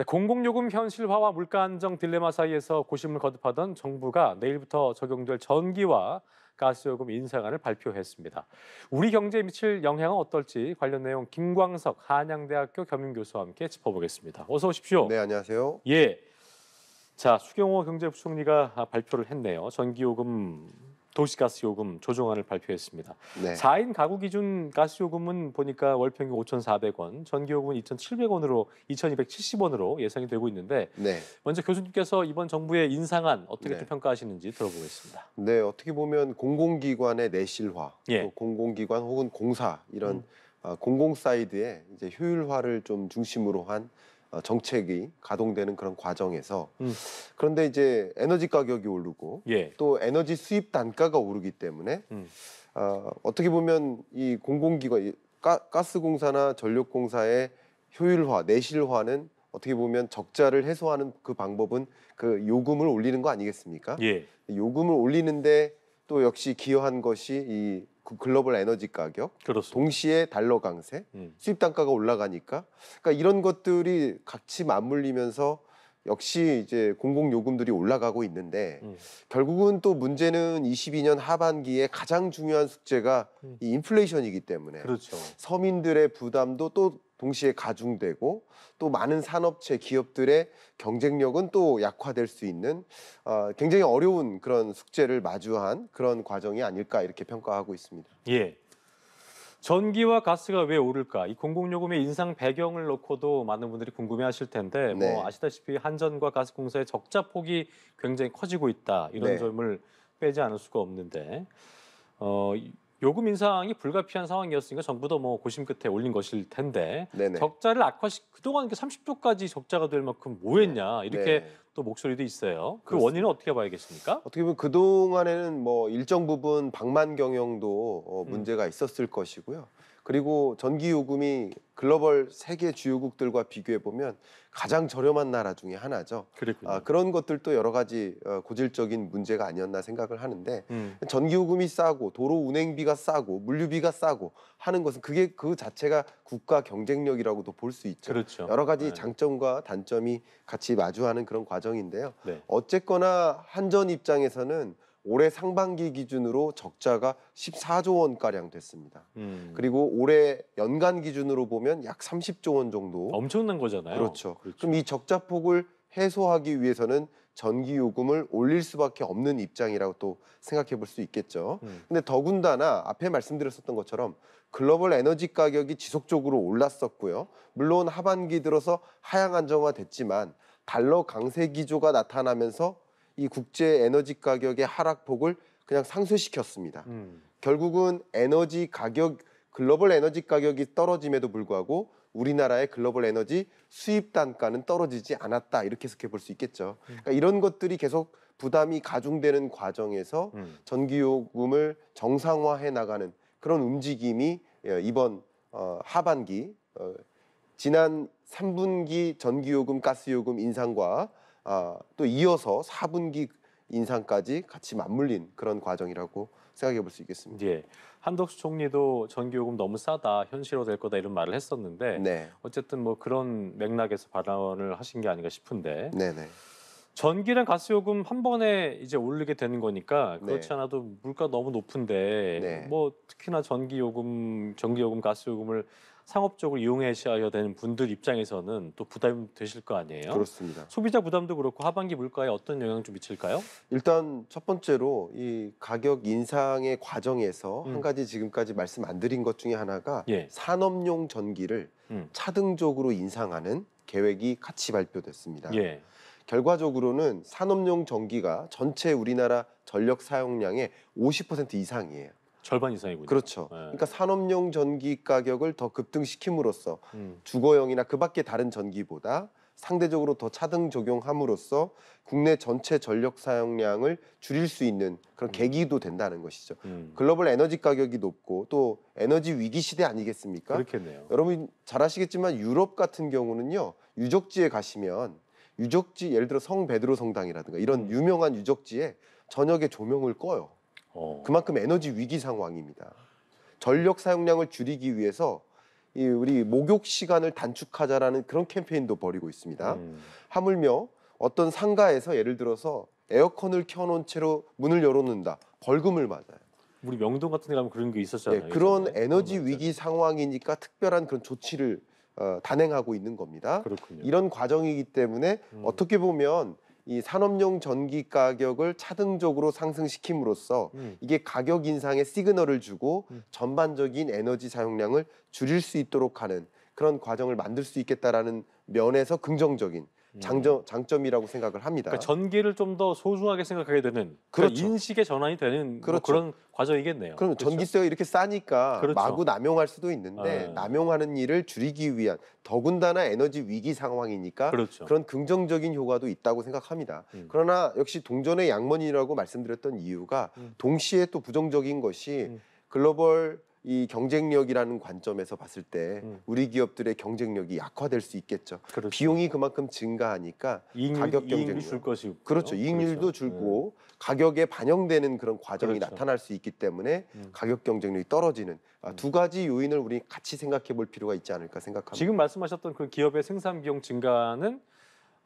네, 공공요금 현실화와 물가 안정 딜레마 사이에서 고심을 거듭하던 정부가 내일부터 적용될 전기와 가스요금 인상안을 발표했습니다. 우리 경제에 미칠 영향은 어떨지 관련 내용 김광석 한양대학교 겸임교수와 함께 짚어보겠습니다. 어서 오십시오. 네, 안녕하세요. 예. 자, 수경호 경제부총리가 발표를 했네요. 전기요금 도시가스 요금 조정안을 발표했습니다. 네. 4인 가구 기준 가스 요금은 보니까 월 평균 5,400원, 전기 요금은 2,700원으로 2,270원으로 예상이 되고 있는데 네. 먼저 교수님께서 이번 정부의 인상안 어떻게 네. 평가하시는지 들어보겠습니다. 네, 어떻게 보면 공공기관의 내실화, 예. 또 공공기관 혹은 공사 이런 음. 어, 공공 사이드의 이제 효율화를 좀 중심으로 한 어, 정책이 가동되는 그런 과정에서 음. 그런데 이제 에너지 가격이 오르고 예. 또 에너지 수입 단가가 오르기 때문에 음. 어, 어떻게 보면 이 공공기관 가, 가스공사나 전력공사의 효율화 내실화는 어떻게 보면 적자를 해소하는 그 방법은 그 요금을 올리는 거 아니겠습니까? 예. 요금을 올리는데 또 역시 기여한 것이 이그 글로벌 에너지 가격, 그렇습니다. 동시에 달러 강세, 음. 수입 단가가 올라가니까 그러니까 이런 것들이 같이 맞물리면서 역시 이제 공공 요금들이 올라가고 있는데 음. 결국은 또 문제는 22년 하반기에 가장 중요한 숙제가 음. 이 인플레이션이기 때문에 그렇죠. 서민들의 부담도 또 동시에 가중되고 또 많은 산업체 기업들의 경쟁력은 또 약화될 수 있는 어, 굉장히 어려운 그런 숙제를 마주한 그런 과정이 아닐까 이렇게 평가하고 있습니다. 예. 전기와 가스가 왜 오를까? 이 공공요금의 인상 배경을 놓고도 많은 분들이 궁금해하실 텐데 뭐 네. 뭐 아시다시피 한전과 가스공사의 적자 폭이 굉장히 커지고 있다 이런 네. 점을 빼지 않을 수가 없는데 어, 요금 인상이 불가피한 상황이었으니까 정부도 뭐 고심 끝에 올린 것일 텐데 네네. 적자를 악화시 그동안 이렇게 30조까지 적자가 될 만큼 뭐했냐 네. 이렇게 네. 또 목소리도 있어요. 그 그렇습니다. 원인은 어떻게 봐야겠습니까? 어떻게 보면 그동안에는 뭐 일정 부분 방만 경영도 어, 음. 문제가 있었을 것이고요. 그리고 전기 요금이 글로벌 세계 주요국들과 비교해 보면 가장 저렴한 나라 중에 하나죠. 아, 그런 것들도 여러 가지 어, 고질적인 문제가 아니었나 생각을 하는데 음. 전기 요금이 싸고 도로 운행비가 싸고 물류비가 싸고 하는 것은 그게 그 자체가 국가 경쟁력이라고도 볼 수 있죠. 그렇죠. 여러 가지 네. 장점과 단점이 같이 마주하는 그런 과정인데요. 네. 어쨌거나 한전 입장에서는 올해 상반기 기준으로 적자가 14조 원 가량 됐습니다. 음. 그리고 올해 연간 기준으로 보면 약 30조 원 정도. 엄청난 거잖아요. 그렇죠. 그렇죠. 그럼 이 적자 폭을 해소하기 위해서는 전기 요금을 올릴 수밖에 없는 입장이라고 또 생각해 볼 수 있겠죠. 음. 근데 더군다나 앞에 말씀드렸었던 것처럼 글로벌 에너지 가격이 지속적으로 올랐었고요. 물론 하반기 들어서 하향 안정화됐지만 달러 강세 기조가 나타나면서 이 국제 에너지 가격의 하락폭을 그냥 상쇄시켰습니다. 음. 결국은 에너지 가격 글로벌 에너지 가격이 떨어짐에도 불구하고 우리나라의 글로벌 에너지 수입 단가는 떨어지지 않았다 이렇게 해석해 볼 수 있겠죠. 음. 그러니까 이런 것들이 계속 부담이 가중되는 과정에서 음. 전기요금을 정상화해 나가는 그런 움직임이 예, 이번 어, 하반기 어, 지난 3분기 전기요금 가스요금 인상과 아, 또 이어서 4분기 인상까지 같이 맞물린 그런 과정이라고 생각해 볼 수 있겠습니다. 예. 한덕수 총리도 전기요금 너무 싸다, 현실화 될 거다 이런 말을 했었는데 네. 어쨌든 뭐 그런 맥락에서 발언을 하신 게 아닌가 싶은데 네네. 전기랑 가스요금 한 번에 이제 올리게 되는 거니까 그렇지 네. 않아도 물가 너무 높은데 네. 뭐 특히나 전기요금, 전기요금, 가스요금을 상업적으로 이용하셔야 되는 분들 입장에서는 또 부담 되실 거 아니에요? 그렇습니다. 소비자 부담도 그렇고 하반기 물가에 어떤 영향 좀 미칠까요? 일단 첫 번째로 이 가격 인상의 과정에서 음. 한 가지 지금까지 말씀 안 드린 것 중에 하나가 예. 산업용 전기를 음. 차등적으로 인상하는 계획이 같이 발표됐습니다. 예. 결과적으로는 산업용 전기가 전체 우리나라 전력 사용량의 50% 이상이에요. 절반 이상이군요. 그렇죠. 네. 그러니까 산업용 전기 가격을 더 급등시킴으로써 음. 주거용이나 그밖에 다른 전기보다 상대적으로 더 차등 적용함으로써 국내 전체 전력 사용량을 줄일 수 있는 그런 음. 계기도 된다는 것이죠. 음. 글로벌 에너지 가격이 높고 또 에너지 위기 시대 아니겠습니까? 그렇겠네요. 여러분 잘 아시겠지만 유럽 같은 경우는요 유적지에 가시면 유적지 예를 들어 성 베드로 성당이라든가 이런 음. 유명한 유적지에 저녁에 조명을 꺼요. 어. 그만큼 에너지 위기 상황입니다. 전력 사용량을 줄이기 위해서 이 우리 목욕 시간을 단축하자라는 그런 캠페인도 벌이고 있습니다. 음. 하물며 어떤 상가에서 예를 들어서 에어컨을 켜놓은 채로 문을 열어놓는다. 벌금을 맞아요. 우리 명동 같은 데 가면 그런 게 있었잖아요. 네, 그런 에너지 위기 상황이니까 특별한 그런 조치를 어, 단행하고 있는 겁니다. 그렇군요. 이런 과정이기 때문에 음. 어떻게 보면 이 산업용 전기 가격을 차등적으로 상승시킴으로써 음. 이게 가격 인상의 시그널을 주고 음. 전반적인 에너지 사용량을 줄일 수 있도록 하는 그런 과정을 만들 수 있겠다라는 면에서 긍정적인 음. 장점, 장점이라고 생각을 합니다. 그러니까 전기를 좀 더 소중하게 생각하게 되는 그러니까 인식의 전환이 되는 뭐 그렇죠. 뭐 그런 과정이겠네요. 그럼 그렇죠? 전기세가 이렇게 싸니까 그렇죠. 마구 남용할 수도 있는데 아. 남용하는 일을 줄이기 위한 더군다나 에너지 위기 상황이니까 그렇죠. 그런 긍정적인 효과도 있다고 생각합니다. 음. 그러나 역시 동전의 양면이라고 말씀드렸던 이유가 음. 동시에 또 부정적인 것이 음. 글로벌 이 경쟁력이라는 관점에서 봤을 때 음. 우리 기업들의 경쟁력이 약화될 수 있겠죠. 그렇죠. 비용이 그만큼 증가하니까 이익, 가격 경쟁력 줄 것이고 그렇죠. 이익률도 그렇죠. 줄고 네. 가격에 반영되는 그런 과정이 그렇죠. 나타날 수 있기 때문에 음. 가격 경쟁력이 떨어지는 아, 음. 두 가지 요인을 우리 같이 생각해 볼 필요가 있지 않을까 생각합니다. 지금 말씀하셨던 그 기업의 생산 비용 증가는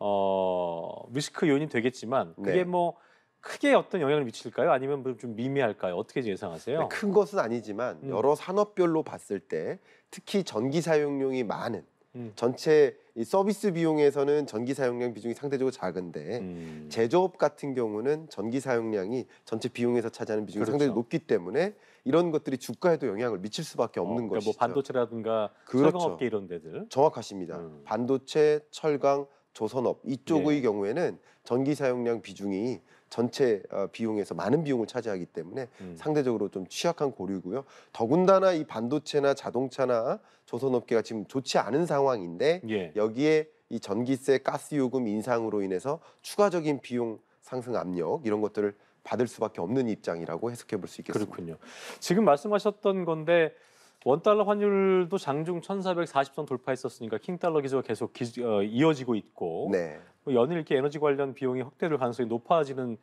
어, 리스크 요인이 되겠지만 그게 네. 뭐 크게 어떤 영향을 미칠까요? 아니면 좀 미미할까요? 어떻게 예상하세요? 큰 것은 아니지만 음. 여러 산업별로 봤을 때 특히 전기 사용량이 많은 음. 전체 이 서비스 비용에서는 전기 사용량 비중이 상대적으로 작은데 음. 제조업 같은 경우는 전기 사용량이 전체 비용에서 차지하는 비중이 그렇죠. 상당히 높기 때문에 이런 것들이 주가에도 영향을 미칠 수밖에 어, 없는 어, 그러니까 뭐 것이죠. 뭐 반도체라든가 그렇죠. 철강업계 이런 데들 정확하십니다. 음. 반도체, 철강, 조선업 이쪽의 네. 경우에는 전기 사용량 비중이 전체 어, 비용에서 많은 비용을 차지하기 때문에 음. 상대적으로 좀 취약한 고리고요. 더군다나 이 반도체나 자동차나 조선업계가 지금 좋지 않은 상황인데 예. 여기에 이 전기세, 가스요금 인상으로 인해서 추가적인 비용 상승 압력 이런 것들을 받을 수밖에 없는 입장이라고 해석해 볼 수 있겠습니다. 그렇군요. 지금 말씀하셨던 건데 원달러 환율도 장중 1440선 돌파했었으니까 킹달러 기조가 계속 기, 어, 이어지고 있고 네. 뭐 연일 이렇게 에너지 관련 비용이 확대될 가능성이 높아지는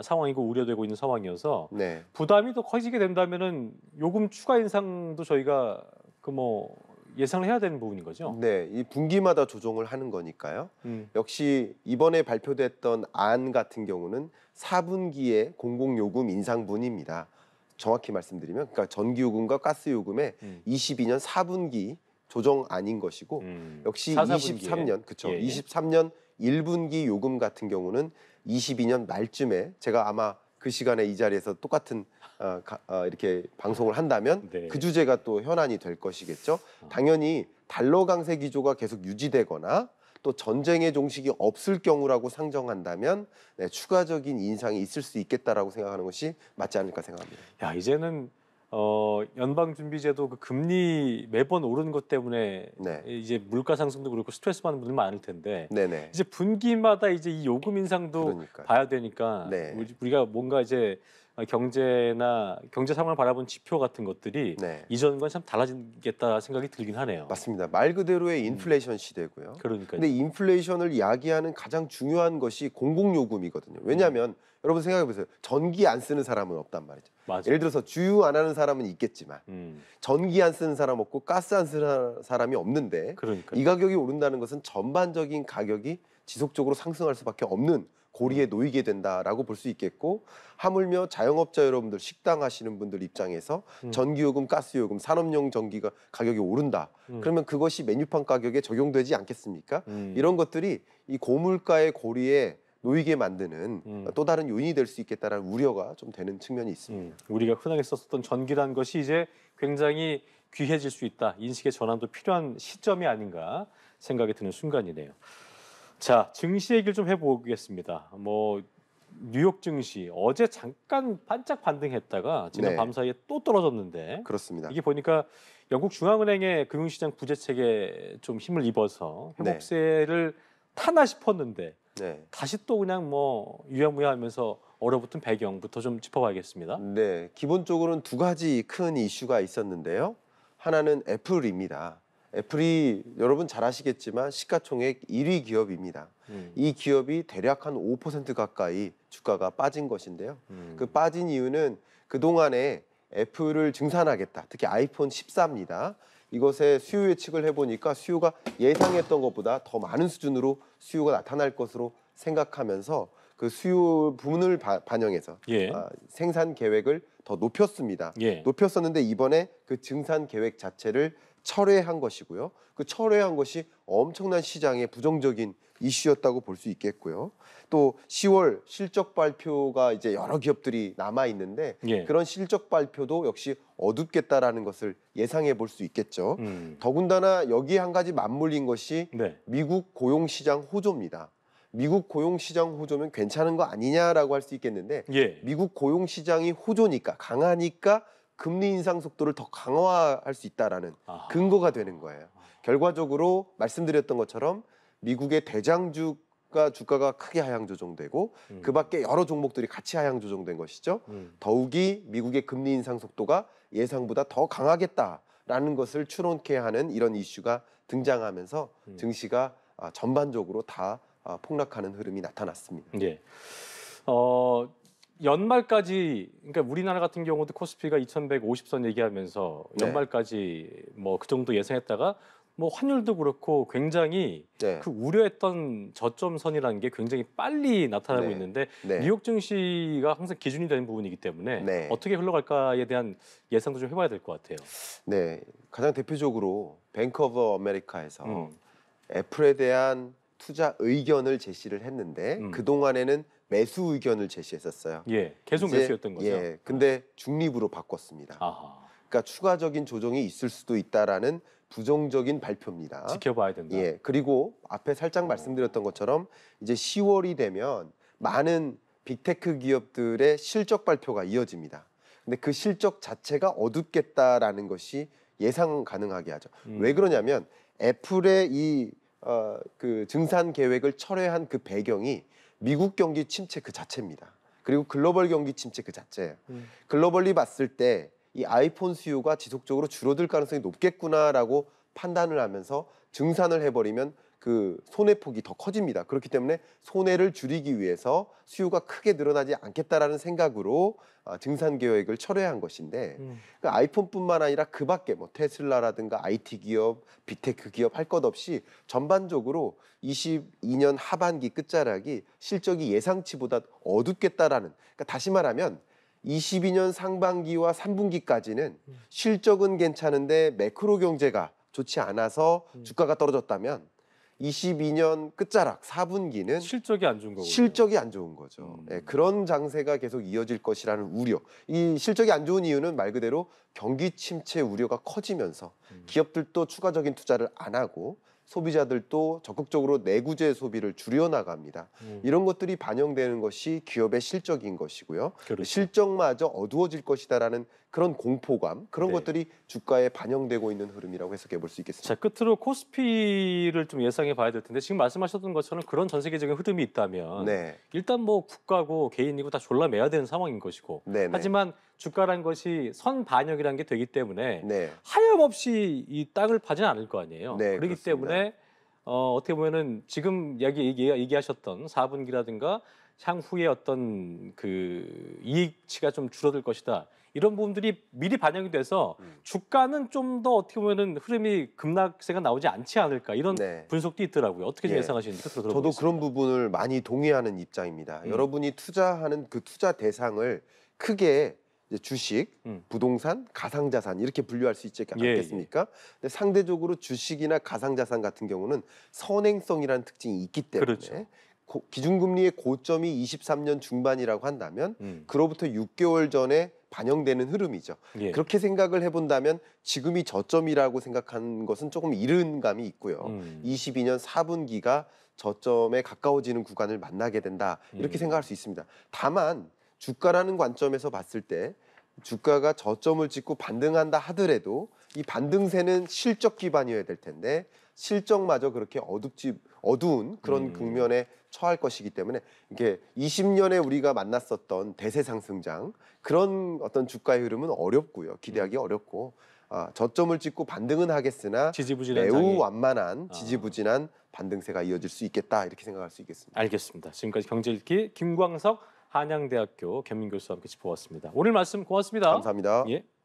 상황이고 우려되고 있는 상황이어서 네. 부담이 더 커지게 된다면은 요금 추가 인상도 저희가 그 뭐 예상을 해야 되는 부분인 거죠. 네, 이 분기마다 조정을 하는 거니까요. 음. 역시 이번에 발표됐던 안 같은 경우는 4분기에 공공요금 인상분입니다. 정확히 말씀드리면 그러니까 전기요금과 가스요금의 음. 22년 4분기 조정 아닌 것이고 음. 역시 4, 23년 그렇죠. 예. 23년 예. 1분기 요금 같은 경우는 22년 말쯤에 제가 아마 그 시간에 이 자리에서 똑같은 어, 가, 어, 이렇게 방송을 한다면 네. 그 주제가 또 현안이 될 것이겠죠. 당연히 달러 강세 기조가 계속 유지되거나 또 전쟁의 종식이 없을 경우라고 상정한다면 네, 추가적인 인상이 있을 수 있겠다라고 생각하는 것이 맞지 않을까 생각합니다. 야 이제는 어, 연방준비제도 그 금리 매번 오르는 것 때문에 네. 이제 물가 상승도 그렇고 스트레스 받는 분들 많을 텐데 네네. 이제 분기마다 이제 이 요금 인상도 그러니까요. 봐야 되니까 네. 우리가 뭔가 이제 어, 경제나 경제 상황을 바라본 지표 같은 것들이 네. 이전과 참 달라지겠다 생각이 들긴 하네요. 맞습니다. 말 그대로의 음. 인플레이션 음. 시대고요. 그러니까 근데 인플레이션을 야기하는 가장 중요한 것이 공공 요금이거든요. 왜냐하면 음. 여러분 생각해 보세요. 전기 안 쓰는 사람은 없단 말이죠. 맞아 예를 들어서 주유 안 하는 사람은 있겠지만 음. 전기 안 쓰는 사람 없고 가스 안 쓰는 사람이 없는데 그러니까요. 이 가격이 오른다는 것은 전반적인 가격이 지속적으로 상승할 수밖에 없는 고리에 놓이게 된다라고 볼 수 있겠고 하물며 자영업자 여러분들 식당 하시는 분들 입장에서 음. 전기요금, 가스요금, 산업용 전기가 가격이 오른다. 음. 그러면 그것이 메뉴판 가격에 적용되지 않겠습니까? 음. 이런 것들이 이 고물가의 고리에 놓이게 만드는 음. 또 다른 요인이 될 수 있겠다라는 우려가 좀 되는 측면이 있습니다. 음. 우리가 흔하게 썼었던 전기란 것이 이제 굉장히 귀해질 수 있다. 인식의 전환도 필요한 시점이 아닌가 생각이 드는 순간이네요. 자, 증시 얘기를 좀 해보겠습니다. 뭐 뉴욕 증시 어제 잠깐 반짝 반등했다가 지난 네. 밤 사이에 또 떨어졌는데 그렇습니다. 이게 보니까 영국 중앙은행의 금융시장 부재책에 좀 힘을 입어서 네. 회복세를 네. 타나 싶었는데 네. 다시 또 그냥 뭐 유야무야하면서 얼어붙은 배경부터 좀 짚어봐야겠습니다. 네, 기본적으로는 두 가지 큰 이슈가 있었는데요. 하나는 애플입니다. 애플이 여러분 잘 아시겠지만 시가총액 1위 기업입니다. 음. 이 기업이 대략 한 5% 가까이 주가가 빠진 것인데요. 음. 그 빠진 이유는 그동안에 애플을 증산하겠다. 특히 아이폰 14입니다. 이것의 수요 예측을 해보니까 수요가 예상했던 것보다 더 많은 수준으로 수요가 나타날 것으로 생각하면서 그 수요 부분을 바, 반영해서 예. 아, 생산 계획을 더 높였습니다. 예. 높였었는데 이번에 그 증산 계획 자체를 철회한 것이고요. 그 철회한 것이 엄청난 시장의 부정적인 이슈였다고 볼 수 있겠고요. 또 10월 실적 발표가 이제 여러 기업들이 남아 있는데 예. 그런 실적 발표도 역시 어둡겠다라는 것을 예상해 볼 수 있겠죠. 음. 더군다나 여기 한 가지 맞물린 것이 네. 미국 고용 시장 호조입니다. 미국 고용 시장 호조면 괜찮은 거 아니냐라고 할 수 있겠는데 예. 미국 고용 시장이 호조니까 강하니까 금리 인상 속도를 더 강화할 수 있다라는 아하. 근거가 되는 거예요. 결과적으로 말씀드렸던 것처럼 미국의 대장주 가 주가가 크게 하향 조정되고 음. 그밖에 여러 종목들이 같이 하향 조정된 것이죠. 음. 더욱이 미국의 금리 인상 속도가 예상보다 더 강하겠다라는 것을 추론케 하는 이런 이슈가 등장하면서 음. 증시가 아, 전반적으로 다 아, 폭락하는 흐름이 나타났습니다. 예. 어, 연말까지 그러니까 우리나라 같은 경우도 코스피가 2,150선 얘기하면서 네. 연말까지 네. 뭐 뭐그 정도 예상했다가 뭐 환율도 그렇고 굉장히 네. 그 우려했던 저점 선이라는 게 굉장히 빨리 나타나고 네. 있는데 네. 뉴욕 증시가 항상 기준이 되는 부분이기 때문에 네. 어떻게 흘러갈까에 대한 예상도 좀 해봐야 될 것 같아요. 네, 가장 대표적으로 뱅크 오브 아메리카에서 음. 애플에 대한 투자 의견을 제시를 했는데 음. 그 동안에는 매수 의견을 제시했었어요. 예, 계속 이제, 매수였던 거죠. 예, 근데 중립으로 바꿨습니다. 아하. 그러니까 추가적인 조정이 있을 수도 있다라는 부정적인 발표입니다. 지켜봐야 된다. 예, 그리고 앞에 살짝 어. 말씀드렸던 것처럼 이제 10월이 되면 많은 빅테크 기업들의 실적 발표가 이어집니다. 근데 그 실적 자체가 어둡겠다라는 것이 예상 가능하게 하죠. 음. 왜 그러냐면 애플의 이 어, 그 증산 계획을 철회한 그 배경이 미국 경기 침체 그 자체입니다. 그리고 글로벌 경기 침체 그 자체예요. 음. 글로벌리 봤을 때 이 아이폰 수요가 지속적으로 줄어들 가능성이 높겠구나라고 판단을 하면서 증산을 해버리면 그 손해폭이 더 커집니다. 그렇기 때문에 손해를 줄이기 위해서 수요가 크게 늘어나지 않겠다라는 생각으로 아, 증산 계획을 철회한 것인데 음. 그 아이폰뿐만 아니라 그 밖에 뭐 테슬라라든가 IT 기업, 비테크 기업 할 것 없이 전반적으로 22년 하반기 끝자락이 실적이 예상치보다 어둡겠다라는 그러니까 다시 말하면 22년 상반기와 3분기까지는 음. 실적은 괜찮은데 매크로 경제가 좋지 않아서 음. 주가가 떨어졌다면 22년 끝자락 4분기는 실적이 안 좋은 거 실적이 안 좋은 거죠. 음. 네, 그런 장세가 계속 이어질 것이라는 우려. 이 실적이 안 좋은 이유는 말 그대로 경기 침체 우려가 커지면서 음. 기업들도 추가적인 투자를 안 하고 소비자들도 적극적으로 내구재 소비를 줄여나갑니다. 음. 이런 것들이 반영되는 것이 기업의 실적인 것이고요. 그렇죠. 실적마저 어두워질 것이다라는 그런 공포감 그런 네. 것들이 주가에 반영되고 있는 흐름이라고 해석해 볼 수 있겠습니다. 자, 끝으로 코스피를 좀 예상해 봐야 될 텐데 지금 말씀하셨던 것처럼 그런 전 세계적인 흐름이 있다면 네. 일단 뭐 국가고 개인이고 다 졸라매야 되는 상황인 것이고 네네. 네. 하지만 주가란 것이 선 반영이라는 게 되기 때문에 네. 하염없이 이 땅을 파진 않을 거 아니에요. 네, 그렇기 그렇습니다. 때문에 어, 어떻게 보면은 지금 얘기, 얘기, 얘기하셨던 4분기라든가 향후에 어떤 그 이익치가 좀 줄어들 것이다. 이런 부분들이 미리 반영이 돼서 음. 주가는 좀 더 어떻게 보면은 흐름이 급락세가 나오지 않지 않을까 이런 네. 분석도 있더라고요. 어떻게 예. 예상하시는지 들어보습니다 저도 그런 부분을 많이 동의하는 입장입니다. 음. 여러분이 투자하는 그 투자 대상을 크게 주식, 음. 부동산, 가상자산 이렇게 분류할 수 있지 않겠습니까? 예, 예. 근데 상대적으로 주식이나 가상자산 같은 경우는 선행성이라는 특징이 있기 때문에 그렇죠. 기준금리의 고점이 23년 중반이라고 한다면 음. 그로부터 6개월 전에 반영되는 흐름이죠. 예. 그렇게 생각을 해본다면 지금이 저점이라고 생각한 것은 조금 이른 감이 있고요. 음. 22년 4분기가 저점에 가까워지는 구간을 만나게 된다 이렇게 음. 생각할 수 있습니다. 다만 주가라는 관점에서 봤을 때 주가가 저점을 찍고 반등한다 하더라도 이 반등세는 실적 기반이어야 될 텐데 실적마저 그렇게 어둡지 어두운 그런 음. 국면에 처할 것이기 때문에 이게 20년에 우리가 만났었던 대세 상승장 그런 어떤 주가의 흐름은 어렵고요. 기대하기 음. 어렵고 아, 저점을 찍고 반등은 하겠으나 매우 장이... 완만한 아. 지지부진한 아. 반등세가 이어질 수 있겠다 이렇게 생각할 수 있겠습니다. 알겠습니다. 지금까지 경제 읽기 김광석 한양대학교 겸임교수와 함께 짚어봤습니다. 오늘 말씀 고맙습니다. 감사합니다. 예.